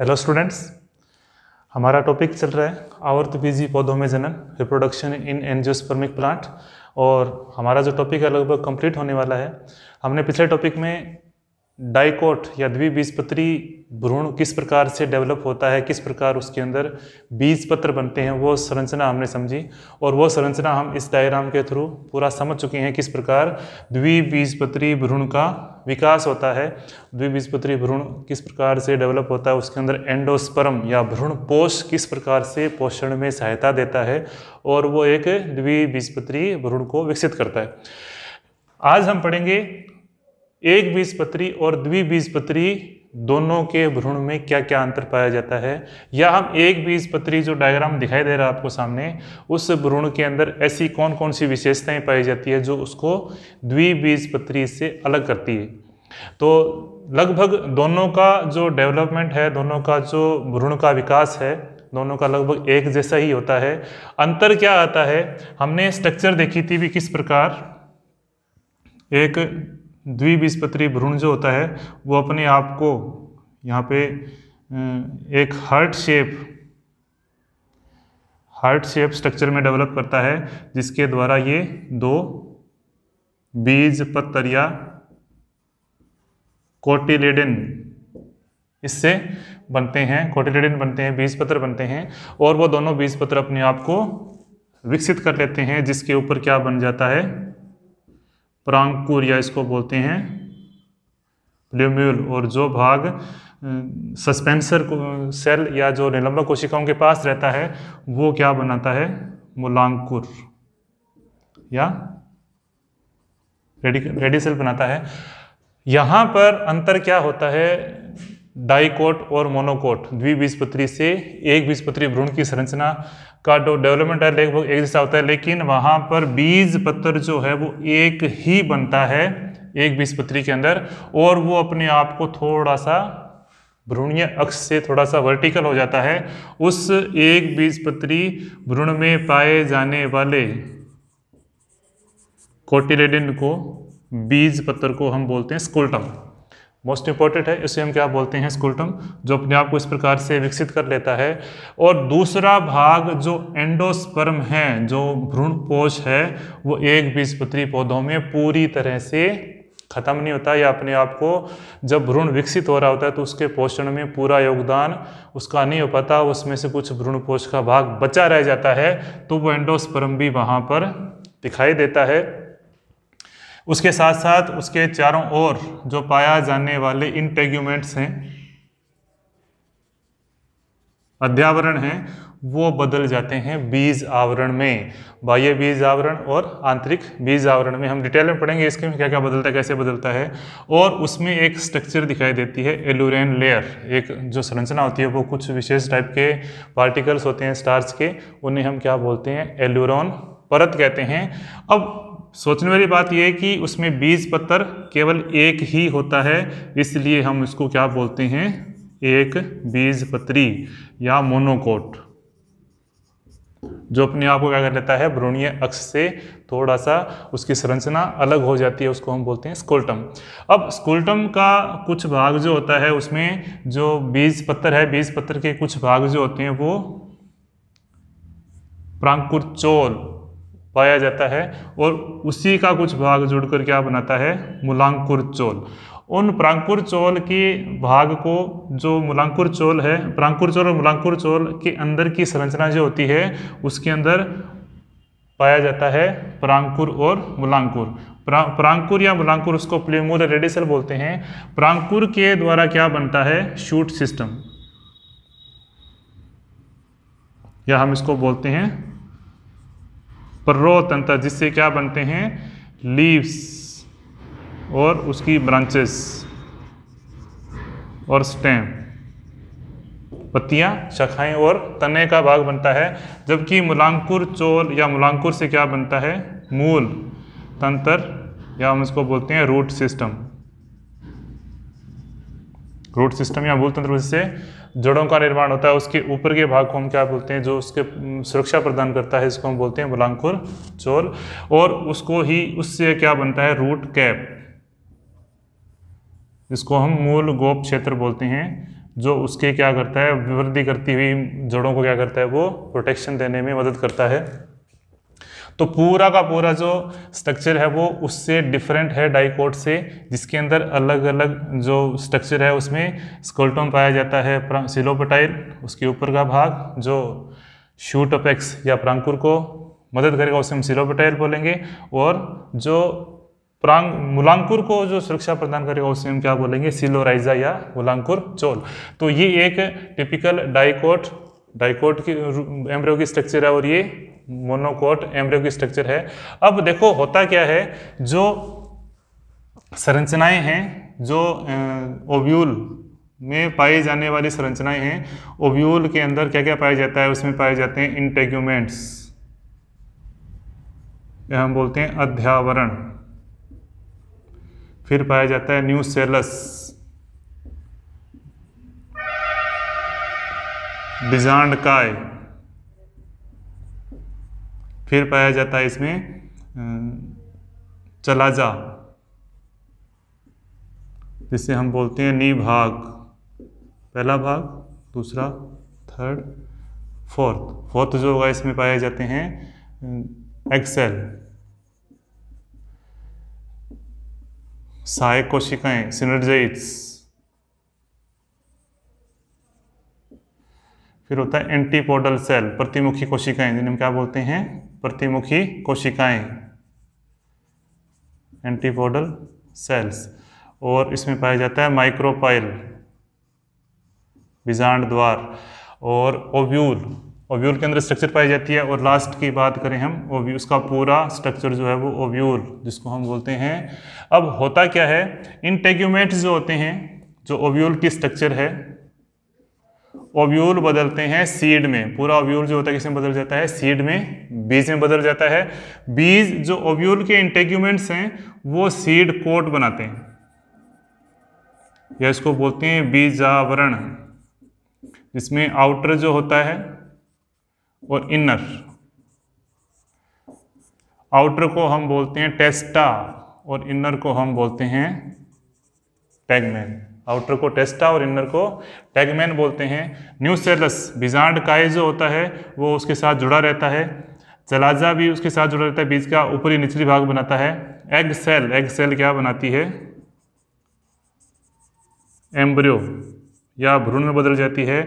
hello students हमारा topic चल रहा है आवर्त बीजी पौधों में जनन रिप्रोडक्शन इन एनजियोस्पर्मिक प्लांट और हमारा जो टॉपिक है लगभग कंप्लीट होने वाला है हमने पिछले टॉपिक में डाइकोट या द्विबीजपत्री भ्रूण किस प्रकार से डेवलप होता है किस प्रकार उसके अंदर बीज पत्र बनते हैं वो संरचना हमने समझी और वो संरचना हम इस डायग्राम के थ्रू पूरा समझ चुके हैं किस प्रकार द्विबीजपत्री भ्रूण का विकास होता है द्विबीजपत्री भ्रूण किस प्रकार से डेवलप होता है उसके अंदर एंडोस्परम या भ्रूण पोष किस प्रकार से पोषण में सहायता देता है और वो एक द्विबीजपत्री भ्रूण को विकसित करता है आज हम पढ़ेंगे एक बीजपत्री और द्विबीजपत्री दोनों के भ्रूण में क्या क्या अंतर पाया जाता है या हम एक बीज पत्री जो डायग्राम दिखाई दे रहा है आपको सामने उस भ्रूण के अंदर ऐसी कौन कौन सी विशेषताएं पाई जाती है जो उसको द्विबीज पत्री से अलग करती है तो लगभग दोनों का जो डेवलपमेंट है दोनों का जो भ्रूण का विकास है दोनों का लगभग एक जैसा ही होता है अंतर क्या आता है हमने स्ट्रक्चर देखी थी भी किस प्रकार एक द्विबीजपत्री भ्रूण जो होता है वो अपने आप को यहाँ पे एक heart shape heart shape structure में डेवलप करता है जिसके द्वारा ये दो बीज पत्थर या कोटिलेडन इससे बनते हैं कोटिलेडन बनते हैं बीज पत्र बनते हैं और वो दोनों बीज पत्र अपने आप को विकसित कर लेते हैं जिसके ऊपर क्या बन जाता है प्रांकुर या इसको बोलते हैं प्ल्यूम्यूल और जो भाग सस्पेंसर सेल या जो निलंबक कोशिकाओं के पास रहता है वो क्या बनाता है मुलांकुर या रेडी रेडी सेल बनाता है यहाँ पर अंतर क्या होता है डाइकोट और मोनोकोट द्विबीजपत्री से एक बीजपत्री भ्रूण की संरचना का जो डेवलपमेंट है लगभग एक जैसा होता है लेकिन वहाँ पर बीज पत्र जो है वो एक ही बनता है एक बीजपत्री के अंदर और वो अपने आप को थोड़ा सा भ्रूणीय अक्ष से थोड़ा सा वर्टिकल हो जाता है उस एक बीजपत्री भ्रूण में पाए जाने वाले कोटिलेडिन को बीज पत्र को हम बोलते हैं स्कोल्टम मोस्ट इम्पॉर्टेंट है इसे हम क्या बोलते हैं स्कूल्टम जो अपने आप को इस प्रकार से विकसित कर लेता है और दूसरा भाग जो एंडोस्पर्म है जो भ्रूणपोष है वो एक बीजपत्री पौधों में पूरी तरह से खत्म नहीं होता या अपने आप को जब भ्रूण विकसित हो रहा होता है तो उसके पोषण में पूरा योगदान उसका नहीं हो पाता उसमें से कुछ भ्रूण पोष का भाग बचा रह जाता है तो वो एंडोस्पर्म भी वहाँ पर दिखाई देता है उसके साथ साथ उसके चारों ओर जो पाया जाने वाले इंटेग्यूमेंट्स हैं अध्यावरण हैं वो बदल जाते हैं बीज आवरण में बाह्य बीज आवरण और आंतरिक बीज आवरण में हम डिटेल में पढ़ेंगे इसके में क्या क्या बदलता है कैसे बदलता है और उसमें एक स्ट्रक्चर दिखाई देती है एलुरेन लेयर एक जो संरचना होती है वो कुछ विशेष टाइप के पार्टिकल्स होते हैं स्टार्स के उन्हें हम क्या बोलते हैं एलुरोन परत कहते हैं अब सोचने वाली बात यह कि उसमें बीज पत्थर केवल एक ही होता है इसलिए हम इसको क्या बोलते हैं एक बीज पत्री या मोनोकोट जो अपने आप को क्या कर लेता है भ्रूणीय अक्ष से थोड़ा सा उसकी संरचना अलग हो जाती है उसको हम बोलते हैं स्कोल्टम अब स्कोल्टम का कुछ भाग जो होता है उसमें जो बीज पत्थर है बीज पत्थर के कुछ भाग जो होते हैं वो प्रांकुरचोल पाया जाता है और उसी का कुछ भाग जुड़कर क्या बनाता है मुलांकुर चोल उन प्रांकुर चोल के भाग को जो मुलांकुर चोल है प्रांकुर चोल और मुलांकुर चोल के अंदर की संरचना जो होती है उसके अंदर पाया जाता है प्रांकुर और मुलांकुर प्रा, प्रांकुर या मुलांकुर उसको प्लेमूर रेडिसल बोलते हैं प्रांकुर के द्वारा क्या बनता है शूट सिस्टम या हम इसको बोलते हैं तंत्र जिससे क्या बनते हैं लीव्स और उसकी ब्रांचेस और स्टेम पत्तियां शाखाएं और तने का भाग बनता है जबकि मुलांकुर चोल या मुलांकुर से क्या बनता है मूल तंत्र या हम इसको बोलते हैं रूट सिस्टम रूट सिस्टम या मूल तंत्र से जड़ों का निर्माण होता है उसके ऊपर के भाग को हम क्या बोलते हैं जो उसके सुरक्षा प्रदान करता है इसको हम बोलते हैं बलांकुर चोल और उसको ही उससे क्या बनता है रूट कैप इसको हम मूल गोप क्षेत्र बोलते हैं जो उसके क्या करता है वृद्धि करती हुई जड़ों को क्या करता है वो प्रोटेक्शन देने में मदद करता है तो पूरा का पूरा जो स्ट्रक्चर है वो उससे डिफरेंट है डाइकोट से जिसके अंदर अलग अलग जो स्ट्रक्चर है उसमें स्कोल्टोन पाया जाता है सिलोपटाइल उसके ऊपर का भाग जो शूट अपेक्स या प्रांकुर को मदद करेगा उसे हम सिलोपटाइल बोलेंगे और जो प्रांग मुलांकुर को जो सुरक्षा प्रदान करेगा उसे हम क्या बोलेंगे सिलोराइजा या मुलांकुर चोल तो ये एक टिपिकल डाइकोट डाइकोट की एम्ब्रियो की स्ट्रक्चर है और ये मोनोकोट एम्ब्रियो की स्ट्रक्चर है अब देखो होता क्या है जो संरचनाएं हैं जो ओव्यूल में पाए जाने वाली संरचनाएं हैं ओव्यूल के अंदर क्या क्या पाया जाता है उसमें पाए जाते हैं इंटेग्यूमेंट्स हम बोलते हैं अध्यावरण फिर पाया जाता है न्यू सेलस बिजांड काय फिर पाया जाता है इसमें चलाजा जिसे हम बोलते हैं नी भाग पहला भाग दूसरा थर्ड फोर्थ फोर्थ जो होगा इसमें पाए जाते हैं एक्सेल सहायक कोशिकाएं सिनर्जाइट्स फिर होता है एंटीपोडल सेल प्रतिमुखी कोशिकाएं जिन्हें क्या बोलते हैं प्रतिमुखी कोशिकाएं एंटीपोडल सेल्स और इसमें पाया जाता है माइक्रोपाइल बीजांड द्वार और ओव्यूल ओव्यूल के अंदर स्ट्रक्चर पाई जाती है और लास्ट की बात करें हम ओव्यूल उसका पूरा स्ट्रक्चर जो है वो ओव्यूल जिसको हम बोलते हैं अब होता क्या है इन टेग्यूमेंट्स जो होते हैं जो ओव्यूल की स्ट्रक्चर है ओव्यूल बदलते हैं सीड में पूरा ओव्यूल जो होता है किसमें बदल जाता है सीड में बीज में बदल जाता है बीज जो ओव्यूल के इंटेग्यूमेंट्स हैं वो सीड कोट बनाते हैं या इसको बोलते हैं बीजावरण इसमें आउटर जो होता है और इनर आउटर को हम बोलते हैं टेस्टा और इनर को हम बोलते हैं टेगमेंट आउटर को टेस्टा और इनर को टैगमैन बोलते हैं न्यू सेलस बिजांड काय जो होता है वो उसके साथ जुड़ा रहता है जलाजा भी उसके साथ जुड़ा रहता है बीज का ऊपरी निचली भाग बनाता है एग सेल एग सेल क्या बनाती है एम्ब्रियो या भ्रूण में बदल जाती है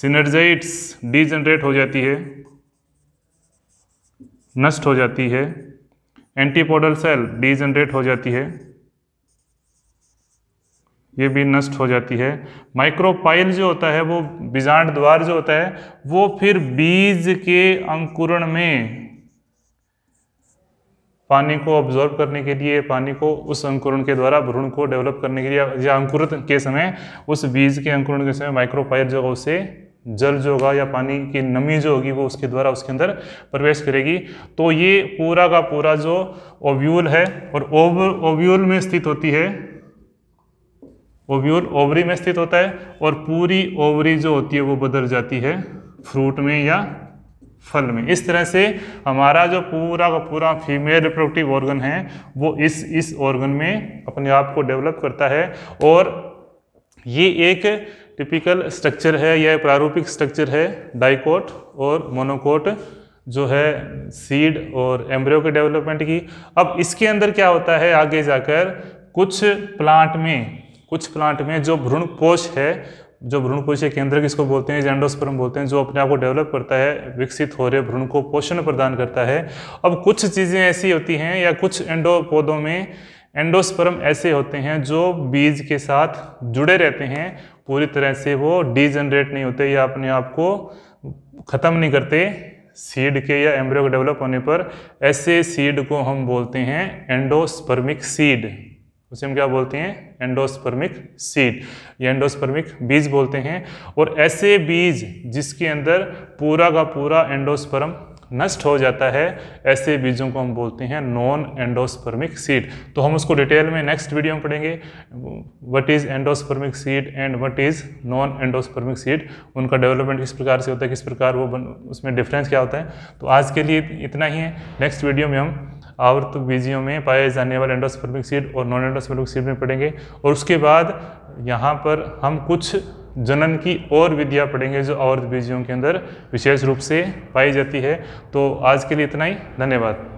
सिनर्जाइट्स डीजनरेट हो जाती है नष्ट हो जाती है एंटीपोडल सेल डीजनरेट हो जाती है ये भी नष्ट हो जाती है माइक्रोपाइल जो होता है वो बीजाण द्वार जो होता है वो फिर बीज के अंकुरण में पानी को ऑब्जॉर्व करने के लिए पानी को उस अंकुरण के द्वारा भ्रूण को डेवलप करने के लिए या अंकुरित के समय उस बीज के अंकुरण के समय माइक्रोपाइल जो होगा उससे जल जो होगा या पानी की नमी जो होगी वो उसके द्वारा उसके अंदर प्रवेश करेगी तो ये पूरा का पूरा जो ओव्यूल है और ओव्यूल में स्थित होती है ओव्यूल ओवरी में स्थित होता है और पूरी ओवरी जो होती है वो बदल जाती है फ्रूट में या फल में इस तरह से हमारा जो पूरा का पूरा फीमेल रिप्रोडक्टिव ऑर्गन है वो इस इस ऑर्गन में अपने आप को डेवलप करता है और ये एक टिपिकल स्ट्रक्चर है यह प्रारूपिक स्ट्रक्चर है डाइकोट और मोनोकोट जो है सीड और एम्ब्रियो के डेवलपमेंट की अब इसके अंदर क्या होता है आगे जाकर कुछ प्लांट में कुछ प्लांट में जो भ्रूणपोष है जो भ्रूणपोष के केंद्र किसको बोलते हैं जेंडोस्पर्म बोलते हैं जो अपने आप को डेवलप करता है विकसित हो रहे भ्रूण को पोषण प्रदान करता है अब कुछ चीज़ें ऐसी होती हैं या कुछ एंडो पौधों में एंडोस्पर्म ऐसे होते हैं जो बीज के साथ जुड़े रहते हैं पूरी तरह से वो डीजनरेट नहीं होते या अपने आप को ख़त्म नहीं करते सीड के या एम्ब्रियो के डेवलप होने पर ऐसे सीड को हम बोलते हैं एंडोस्पर्मिक सीड उसे हम क्या बोलते हैं एंडोस्पर्मिक सीड या एंडोस्पर्मिक बीज बोलते हैं और ऐसे बीज जिसके अंदर पूरा का पूरा एंडोस्पर्म नष्ट हो जाता है ऐसे बीजों को हम बोलते हैं नॉन एंडोस्पर्मिक सीड तो हम उसको डिटेल में नेक्स्ट वीडियो में पढ़ेंगे what is endospermic seed and what is non endospermic seed उनका डेवलपमेंट किस प्रकार से होता है किस प्रकार वो बन, उसमें डिफरेंस क्या होता है तो आज के लिए इतना ही है नेक्स्ट वीडियो में हम आवृत बीजियों में पाए जाने वाले एंडोस्पर्मिक सीड और नॉन एंडोस्पर्मिक सीड में पढ़ेंगे और उसके बाद यहाँ पर हम कुछ जनन की और विधियाँ पढ़ेंगे जो आवर्त बीजियों के अंदर विशेष रूप से पाई जाती है तो आज के लिए इतना ही धन्यवाद